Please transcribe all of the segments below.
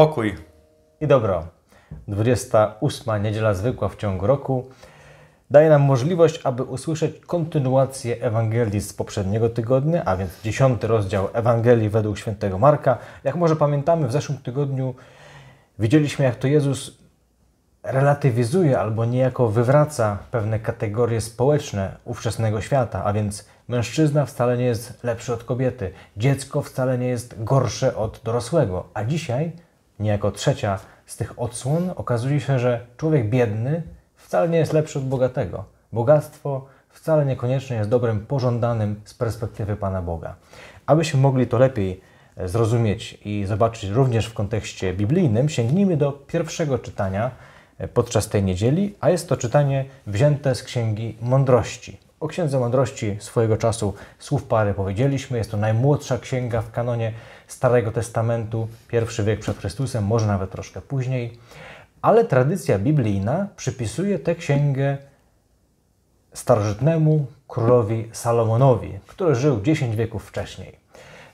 Pokój i dobro. 28. Niedziela Zwykła w ciągu roku daje nam możliwość, aby usłyszeć kontynuację Ewangelii z poprzedniego tygodnia, a więc 10 rozdział Ewangelii według świętego Marka. Jak może pamiętamy, w zeszłym tygodniu widzieliśmy, jak to Jezus relatywizuje albo niejako wywraca pewne kategorie społeczne ówczesnego świata, a więc mężczyzna wcale nie jest lepszy od kobiety, dziecko wcale nie jest gorsze od dorosłego, a dzisiaj niejako trzecia z tych odsłon, okazuje się, że człowiek biedny wcale nie jest lepszy od bogatego. Bogactwo wcale niekoniecznie jest dobrem pożądanym z perspektywy Pana Boga. Abyśmy mogli to lepiej e, zrozumieć i zobaczyć również w kontekście biblijnym, sięgnijmy do pierwszego czytania e, podczas tej niedzieli, a jest to czytanie wzięte z Księgi Mądrości. O Księdze Mądrości swojego czasu słów pary powiedzieliśmy, jest to najmłodsza księga w kanonie Starego Testamentu, pierwszy wiek przed Chrystusem, może nawet troszkę później, ale tradycja biblijna przypisuje tę księgę starożytnemu królowi Salomonowi, który żył 10 wieków wcześniej.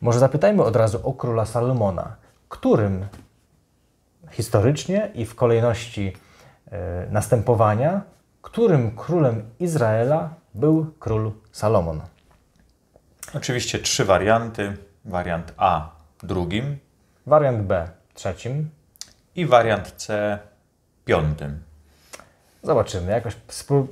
Może zapytajmy od razu o króla Salomona, którym historycznie i w kolejności e, następowania, którym królem Izraela był król Salomon. Oczywiście trzy warianty. Wariant A drugim, wariant B trzecim i wariant C piątym. Zobaczymy, jakoś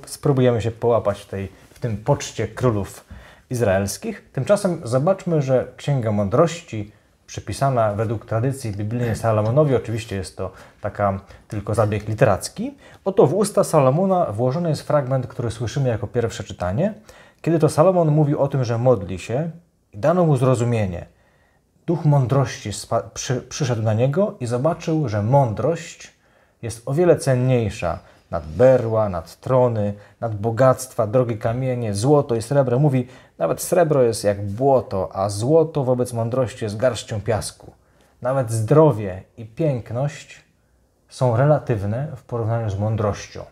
spróbujemy się połapać w, tej, w tym poczcie królów izraelskich. Tymczasem zobaczmy, że Księga Mądrości przypisana według tradycji biblijnej Salomonowi, oczywiście jest to taka tylko zabieg literacki, oto w usta Salomona włożony jest fragment, który słyszymy jako pierwsze czytanie, kiedy to Salomon mówi o tym, że modli się i dano mu zrozumienie – duch mądrości przy przyszedł na niego i zobaczył, że mądrość jest o wiele cenniejsza nad berła, nad trony, nad bogactwa, drogie kamienie, złoto i srebro. Mówi, nawet srebro jest jak błoto, a złoto wobec mądrości jest garścią piasku. Nawet zdrowie i piękność są relatywne w porównaniu z mądrością.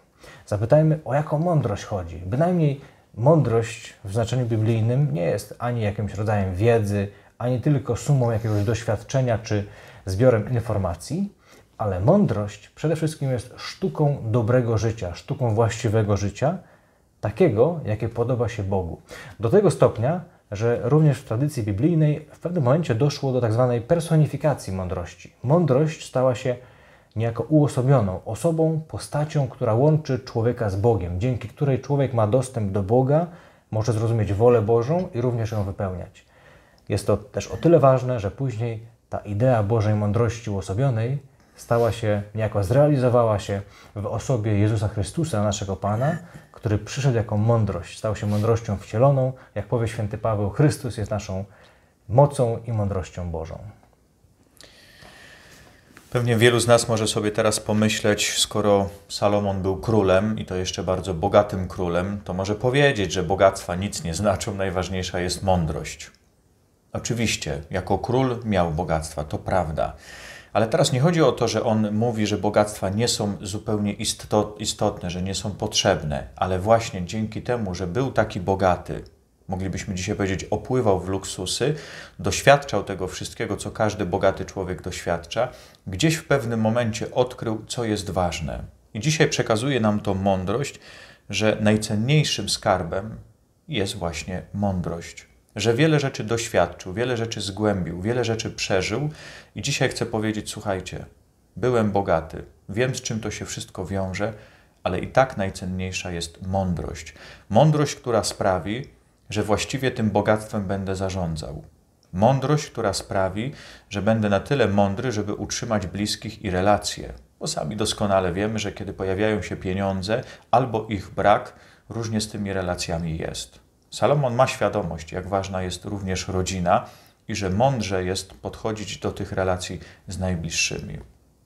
Zapytajmy, o jaką mądrość chodzi. Bynajmniej mądrość w znaczeniu biblijnym nie jest ani jakimś rodzajem wiedzy, a nie tylko sumą jakiegoś doświadczenia czy zbiorem informacji, ale mądrość przede wszystkim jest sztuką dobrego życia, sztuką właściwego życia, takiego, jakie podoba się Bogu. Do tego stopnia, że również w tradycji biblijnej w pewnym momencie doszło do tak zwanej personifikacji mądrości. Mądrość stała się niejako uosobioną osobą, postacią, która łączy człowieka z Bogiem, dzięki której człowiek ma dostęp do Boga, może zrozumieć wolę Bożą i również ją wypełniać. Jest to też o tyle ważne, że później ta idea Bożej mądrości uosobionej stała się, niejako zrealizowała się w osobie Jezusa Chrystusa, naszego Pana, który przyszedł jako mądrość, stał się mądrością wcieloną. Jak powie święty Paweł, Chrystus jest naszą mocą i mądrością Bożą. Pewnie wielu z nas może sobie teraz pomyśleć, skoro Salomon był królem i to jeszcze bardzo bogatym królem, to może powiedzieć, że bogactwa nic nie znaczą, najważniejsza jest mądrość. Oczywiście, jako król miał bogactwa, to prawda. Ale teraz nie chodzi o to, że on mówi, że bogactwa nie są zupełnie istotne, że nie są potrzebne, ale właśnie dzięki temu, że był taki bogaty, moglibyśmy dzisiaj powiedzieć, opływał w luksusy, doświadczał tego wszystkiego, co każdy bogaty człowiek doświadcza, gdzieś w pewnym momencie odkrył, co jest ważne. I dzisiaj przekazuje nam to mądrość, że najcenniejszym skarbem jest właśnie mądrość że wiele rzeczy doświadczył, wiele rzeczy zgłębił, wiele rzeczy przeżył i dzisiaj chcę powiedzieć: Słuchajcie, byłem bogaty, wiem z czym to się wszystko wiąże, ale i tak najcenniejsza jest mądrość. Mądrość, która sprawi, że właściwie tym bogactwem będę zarządzał. Mądrość, która sprawi, że będę na tyle mądry, żeby utrzymać bliskich i relacje. Bo sami doskonale wiemy, że kiedy pojawiają się pieniądze albo ich brak, różnie z tymi relacjami jest. Salomon ma świadomość, jak ważna jest również rodzina i że mądrze jest podchodzić do tych relacji z najbliższymi.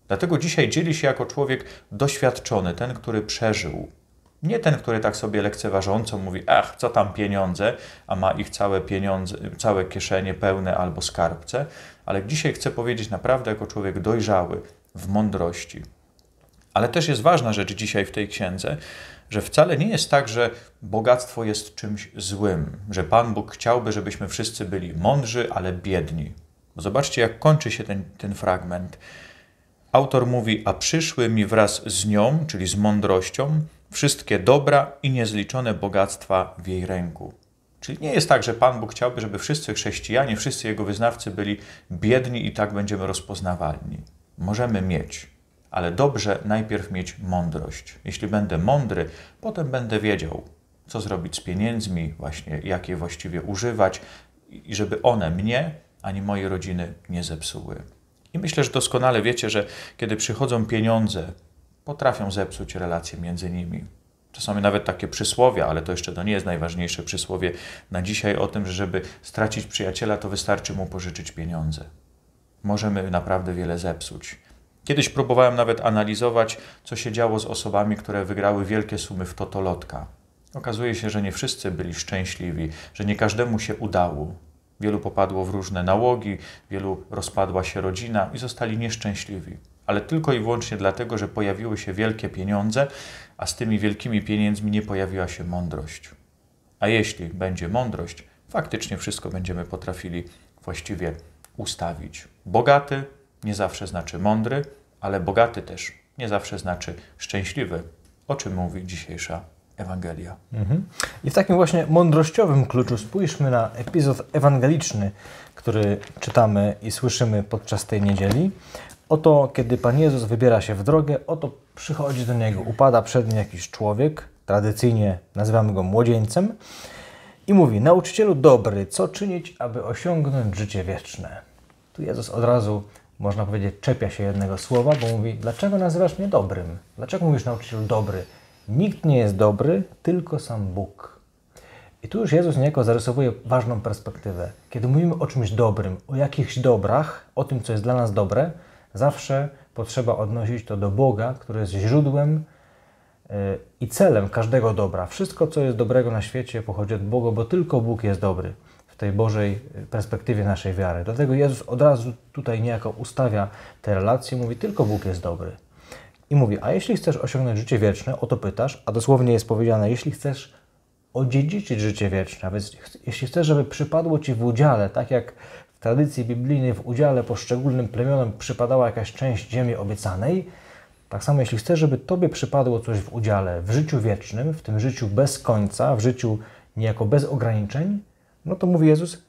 Dlatego dzisiaj dzieli się jako człowiek doświadczony, ten, który przeżył. Nie ten, który tak sobie lekceważąco mówi, ach, co tam pieniądze, a ma ich całe pieniądze, całe kieszenie pełne albo skarbce, ale dzisiaj chcę powiedzieć naprawdę jako człowiek dojrzały, w mądrości. Ale też jest ważna rzecz dzisiaj w tej księdze, że wcale nie jest tak, że bogactwo jest czymś złym, że Pan Bóg chciałby, żebyśmy wszyscy byli mądrzy, ale biedni. Bo zobaczcie, jak kończy się ten, ten fragment. Autor mówi: A przyszły mi wraz z nią, czyli z mądrością, wszystkie dobra i niezliczone bogactwa w jej ręku. Czyli nie jest tak, że Pan Bóg chciałby, żeby wszyscy chrześcijanie, wszyscy Jego wyznawcy byli biedni i tak będziemy rozpoznawalni. Możemy mieć. Ale dobrze najpierw mieć mądrość. Jeśli będę mądry, potem będę wiedział, co zrobić z pieniędzmi, właśnie jak je właściwie używać, i żeby one mnie ani mojej rodziny nie zepsuły. I myślę, że doskonale wiecie, że kiedy przychodzą pieniądze, potrafią zepsuć relacje między nimi. Czasami nawet takie przysłowie, ale to jeszcze to nie jest najważniejsze przysłowie na dzisiaj o tym, że żeby stracić przyjaciela, to wystarczy mu pożyczyć pieniądze. Możemy naprawdę wiele zepsuć. Kiedyś próbowałem nawet analizować, co się działo z osobami, które wygrały wielkie sumy w totolotka. Okazuje się, że nie wszyscy byli szczęśliwi, że nie każdemu się udało. Wielu popadło w różne nałogi, wielu rozpadła się rodzina i zostali nieszczęśliwi. Ale tylko i wyłącznie dlatego, że pojawiły się wielkie pieniądze, a z tymi wielkimi pieniędzmi nie pojawiła się mądrość. A jeśli będzie mądrość, faktycznie wszystko będziemy potrafili właściwie ustawić. Bogaty nie zawsze znaczy mądry, ale bogaty też nie zawsze znaczy szczęśliwy, o czym mówi dzisiejsza Ewangelia. Mhm. I w takim właśnie mądrościowym kluczu spójrzmy na epizod ewangeliczny, który czytamy i słyszymy podczas tej niedzieli. Oto, kiedy Pan Jezus wybiera się w drogę, oto przychodzi do Niego, upada przed Nim jakiś człowiek, tradycyjnie nazywamy go młodzieńcem, i mówi, nauczycielu dobry, co czynić, aby osiągnąć życie wieczne? Tu Jezus od razu można powiedzieć, czepia się jednego słowa, bo mówi, dlaczego nazywasz mnie dobrym? Dlaczego mówisz nauczyciel dobry? Nikt nie jest dobry, tylko sam Bóg. I tu już Jezus niejako zarysowuje ważną perspektywę. Kiedy mówimy o czymś dobrym, o jakichś dobrach, o tym, co jest dla nas dobre, zawsze potrzeba odnosić to do Boga, który jest źródłem y, i celem każdego dobra. Wszystko, co jest dobrego na świecie, pochodzi od Boga, bo tylko Bóg jest dobry tej Bożej y, perspektywie naszej wiary. Dlatego Jezus od razu tutaj niejako ustawia te relacje, mówi tylko Bóg jest dobry. I mówi, a jeśli chcesz osiągnąć życie wieczne, o to pytasz, a dosłownie jest powiedziane, jeśli chcesz odziedziczyć życie wieczne, a więc jeśli chcesz, żeby przypadło Ci w udziale, tak jak w tradycji biblijnej w udziale poszczególnym plemionom przypadała jakaś część ziemi obiecanej, tak samo jeśli chcesz, żeby Tobie przypadło coś w udziale w życiu wiecznym, w tym życiu bez końca, w życiu niejako bez ograniczeń, no to mówi Jezus,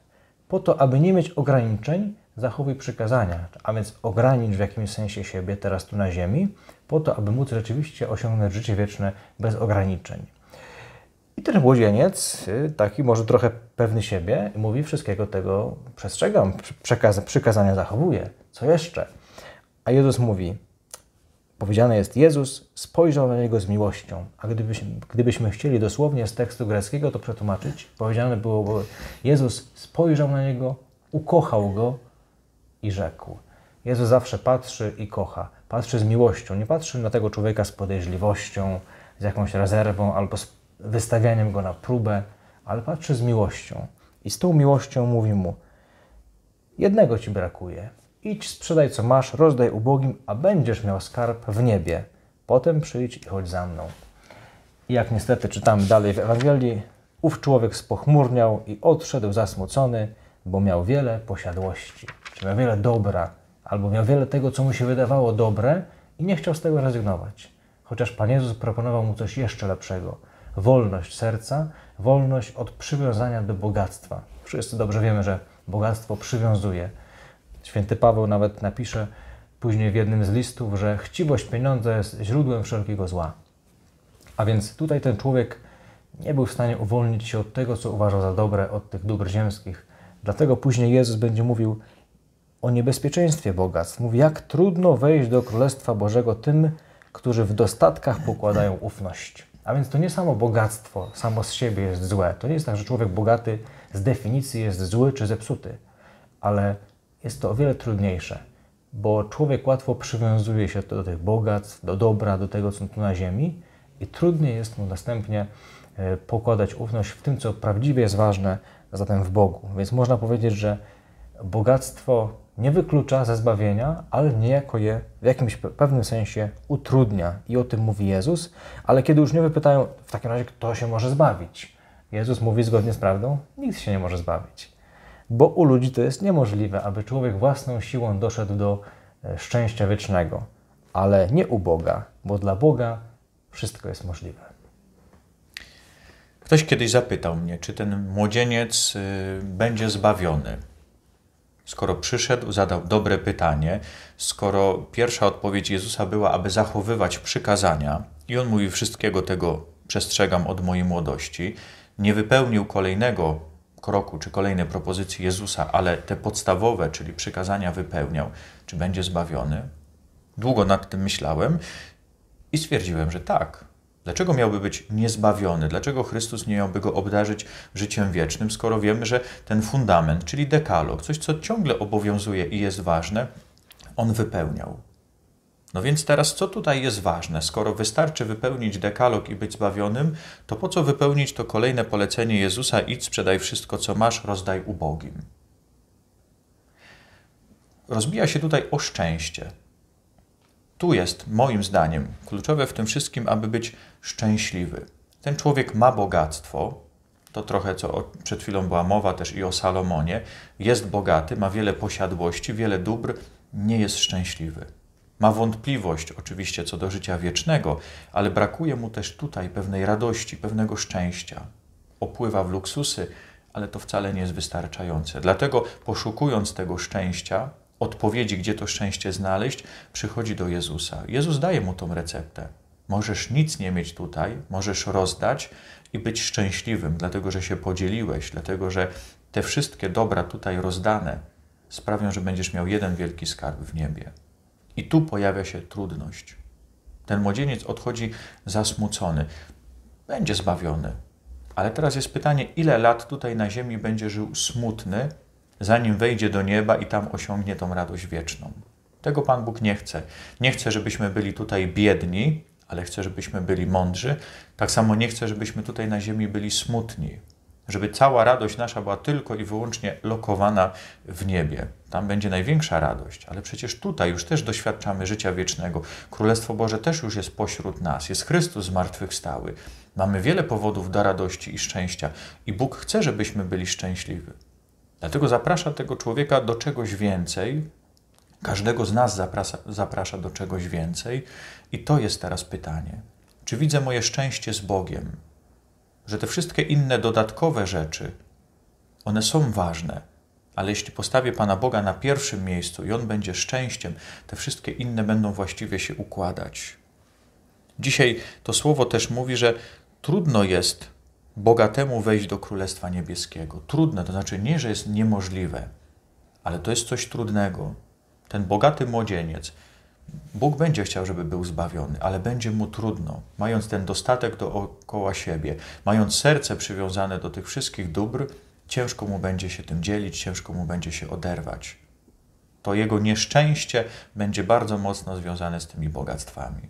po to, aby nie mieć ograniczeń, zachowuj przykazania, a więc ogranicz w jakimś sensie siebie teraz tu na ziemi, po to, aby móc rzeczywiście osiągnąć życie wieczne bez ograniczeń. I ten młodzieniec, y, taki może trochę pewny siebie, mówi wszystkiego tego przestrzegam, przekaz, przykazania zachowuję, co jeszcze? A Jezus mówi, Powiedziane jest Jezus spojrzał na niego z miłością, a gdybyśmy, gdybyśmy chcieli dosłownie z tekstu greckiego to przetłumaczyć, powiedziane byłoby Jezus spojrzał na niego, ukochał go i rzekł. Jezus zawsze patrzy i kocha. Patrzy z miłością, nie patrzy na tego człowieka z podejrzliwością, z jakąś rezerwą albo z wystawianiem go na próbę, ale patrzy z miłością. I z tą miłością mówi mu: Jednego ci brakuje. Idź, sprzedaj co masz, rozdaj ubogim, a będziesz miał skarb w niebie. Potem przyjdź i chodź za mną. I jak niestety czytamy dalej w Ewangelii, ów człowiek spochmurniał i odszedł zasmucony, bo miał wiele posiadłości, czy miał wiele dobra, albo miał wiele tego, co mu się wydawało dobre i nie chciał z tego rezygnować. Chociaż Pan Jezus proponował mu coś jeszcze lepszego. Wolność serca, wolność od przywiązania do bogactwa. Wszyscy dobrze wiemy, że bogactwo przywiązuje – Święty Paweł nawet napisze później w jednym z listów, że chciwość pieniądza jest źródłem wszelkiego zła. A więc tutaj ten człowiek nie był w stanie uwolnić się od tego, co uważał za dobre, od tych dóbr ziemskich. Dlatego później Jezus będzie mówił o niebezpieczeństwie bogactw. Mówi, jak trudno wejść do Królestwa Bożego tym, którzy w dostatkach pokładają ufność. A więc to nie samo bogactwo samo z siebie jest złe. To nie jest tak, że człowiek bogaty z definicji jest zły czy zepsuty, ale jest to o wiele trudniejsze, bo człowiek łatwo przywiązuje się do tych bogactw, do dobra, do tego, co tu na ziemi i trudniej jest mu następnie e, pokładać ufność w tym, co prawdziwie jest ważne, zatem w Bogu. Więc można powiedzieć, że bogactwo nie wyklucza ze zbawienia, ale niejako je w jakimś pewnym sensie utrudnia. I o tym mówi Jezus. Ale kiedy uczniowie pytają, w takim razie, kto się może zbawić? Jezus mówi zgodnie z prawdą, nikt się nie może zbawić bo u ludzi to jest niemożliwe, aby człowiek własną siłą doszedł do e, szczęścia wiecznego, ale nie u Boga, bo dla Boga wszystko jest możliwe. Ktoś kiedyś zapytał mnie, czy ten młodzieniec y, będzie zbawiony. Skoro przyszedł, zadał dobre pytanie, skoro pierwsza odpowiedź Jezusa była, aby zachowywać przykazania, i on mówi: Wszystkiego tego przestrzegam od mojej młodości, nie wypełnił kolejnego kroku czy kolejne propozycje Jezusa, ale te podstawowe, czyli przykazania wypełniał, czy będzie zbawiony? Długo nad tym myślałem i stwierdziłem, że tak. Dlaczego miałby być niezbawiony? Dlaczego Chrystus nie miałby go obdarzyć życiem wiecznym, skoro wiemy, że ten fundament, czyli dekalog, coś co ciągle obowiązuje i jest ważne, on wypełniał. No więc teraz co tutaj jest ważne? Skoro wystarczy wypełnić dekalog i być zbawionym, to po co wypełnić to kolejne polecenie Jezusa idź sprzedaj wszystko co masz, rozdaj ubogim? Rozbija się tutaj o szczęście. Tu jest moim zdaniem kluczowe w tym wszystkim, aby być szczęśliwy. Ten człowiek ma bogactwo, to trochę co przed chwilą była mowa też i o Salomonie, jest bogaty, ma wiele posiadłości, wiele dóbr, nie jest szczęśliwy. Ma wątpliwość oczywiście co do życia wiecznego, ale brakuje mu też tutaj pewnej radości, pewnego szczęścia. Opływa w luksusy, ale to wcale nie jest wystarczające. Dlatego poszukując tego szczęścia, odpowiedzi, gdzie to szczęście znaleźć, przychodzi do Jezusa. Jezus daje mu tą receptę. Możesz nic nie mieć tutaj, możesz rozdać i być szczęśliwym, dlatego że się podzieliłeś, dlatego że te wszystkie dobra tutaj rozdane sprawią, że będziesz miał jeden wielki skarb w niebie. I tu pojawia się trudność. Ten młodzieniec odchodzi zasmucony. Będzie zbawiony. Ale teraz jest pytanie, ile lat tutaj na ziemi będzie żył smutny, zanim wejdzie do nieba i tam osiągnie tą radość wieczną. Tego Pan Bóg nie chce. Nie chce, żebyśmy byli tutaj biedni, ale chce, żebyśmy byli mądrzy. Tak samo nie chce, żebyśmy tutaj na ziemi byli smutni, żeby cała radość nasza była tylko i wyłącznie lokowana w niebie. Tam będzie największa radość, ale przecież tutaj już też doświadczamy życia wiecznego. Królestwo Boże też już jest pośród nas, jest Chrystus zmartwychwstały. Mamy wiele powodów do radości i szczęścia, i Bóg chce, żebyśmy byli szczęśliwi. Dlatego zaprasza tego człowieka do czegoś więcej. Każdego z nas zaprasza do czegoś więcej, i to jest teraz pytanie: czy widzę moje szczęście z Bogiem? że te wszystkie inne dodatkowe rzeczy, one są ważne, ale jeśli postawię Pana Boga na pierwszym miejscu i On będzie szczęściem, te wszystkie inne będą właściwie się układać. Dzisiaj to słowo też mówi, że trudno jest bogatemu wejść do Królestwa Niebieskiego. Trudne, to znaczy nie, że jest niemożliwe, ale to jest coś trudnego. Ten bogaty młodzieniec, Bóg będzie chciał, żeby był zbawiony, ale będzie mu trudno, mając ten dostatek dookoła siebie, mając serce przywiązane do tych wszystkich dóbr, ciężko mu będzie się tym dzielić, ciężko mu będzie się oderwać. To jego nieszczęście będzie bardzo mocno związane z tymi bogactwami.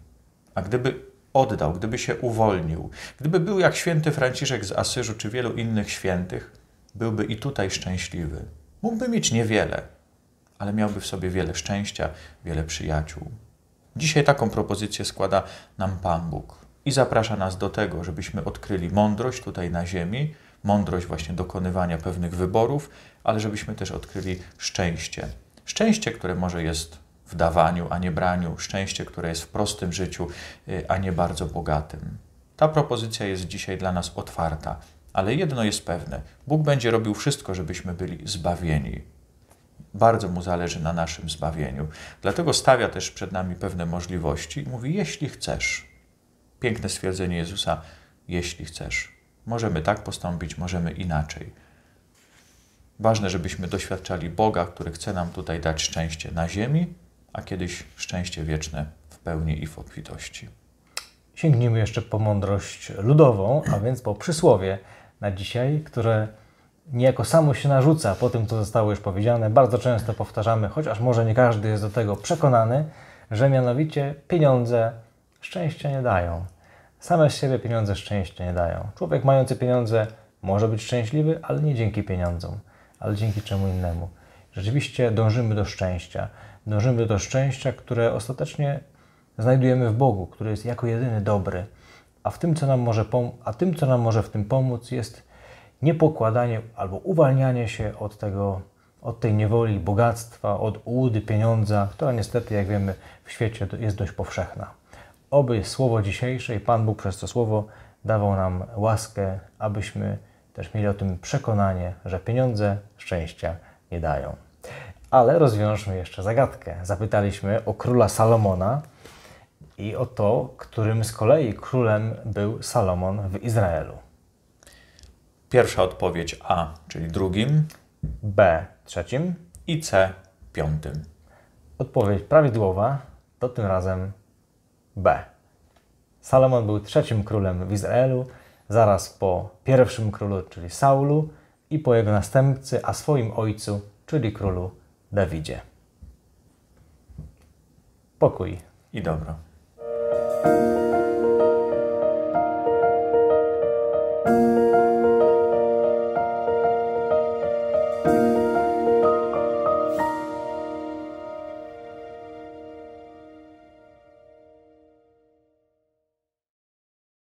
A gdyby oddał, gdyby się uwolnił, gdyby był jak święty Franciszek z Asyżu czy wielu innych świętych, byłby i tutaj szczęśliwy. Mógłby mieć niewiele, ale miałby w sobie wiele szczęścia, wiele przyjaciół. Dzisiaj taką propozycję składa nam Pan Bóg i zaprasza nas do tego, żebyśmy odkryli mądrość tutaj na ziemi, mądrość właśnie dokonywania pewnych wyborów, ale żebyśmy też odkryli szczęście. Szczęście, które może jest w dawaniu, a nie braniu, szczęście, które jest w prostym życiu, y, a nie bardzo bogatym. Ta propozycja jest dzisiaj dla nas otwarta, ale jedno jest pewne: Bóg będzie robił wszystko, żebyśmy byli zbawieni. Bardzo mu zależy na naszym zbawieniu. Dlatego stawia też przed nami pewne możliwości i mówi: Jeśli chcesz. Piękne stwierdzenie Jezusa: Jeśli chcesz. Możemy tak postąpić, możemy inaczej. Ważne, żebyśmy doświadczali Boga, który chce nam tutaj dać szczęście na ziemi, a kiedyś szczęście wieczne w pełni i w obfitości. Sięgnijmy jeszcze po mądrość ludową, a więc po przysłowie na dzisiaj, które niejako samo się narzuca po tym, co zostało już powiedziane. Bardzo często powtarzamy, chociaż może nie każdy jest do tego przekonany, że mianowicie pieniądze szczęścia nie dają. Same z siebie pieniądze szczęścia nie dają. Człowiek mający pieniądze może być szczęśliwy, ale nie dzięki pieniądzom, ale dzięki czemu innemu. Rzeczywiście dążymy do szczęścia. Dążymy do szczęścia, które ostatecznie znajdujemy w Bogu, który jest jako jedyny dobry. A, w tym, co nam może a tym, co nam może w tym pomóc, jest niepokładanie albo uwalnianie się od tego, od tej niewoli bogactwa, od ułudy pieniądza, która niestety, jak wiemy, w świecie jest dość powszechna. Oby słowo dzisiejsze i Pan Bóg przez to słowo dawał nam łaskę, abyśmy też mieli o tym przekonanie, że pieniądze szczęścia nie dają. Ale rozwiążmy jeszcze zagadkę. Zapytaliśmy o króla Salomona i o to, którym z kolei królem był Salomon w Izraelu. Pierwsza odpowiedź A, czyli drugim. B trzecim. I C piątym. Odpowiedź prawidłowa to tym razem B. Salomon był trzecim królem w Izraelu, zaraz po pierwszym królu, czyli Saulu, i po jego następcy, a swoim ojcu, czyli królu Dawidzie. Pokój i dobro.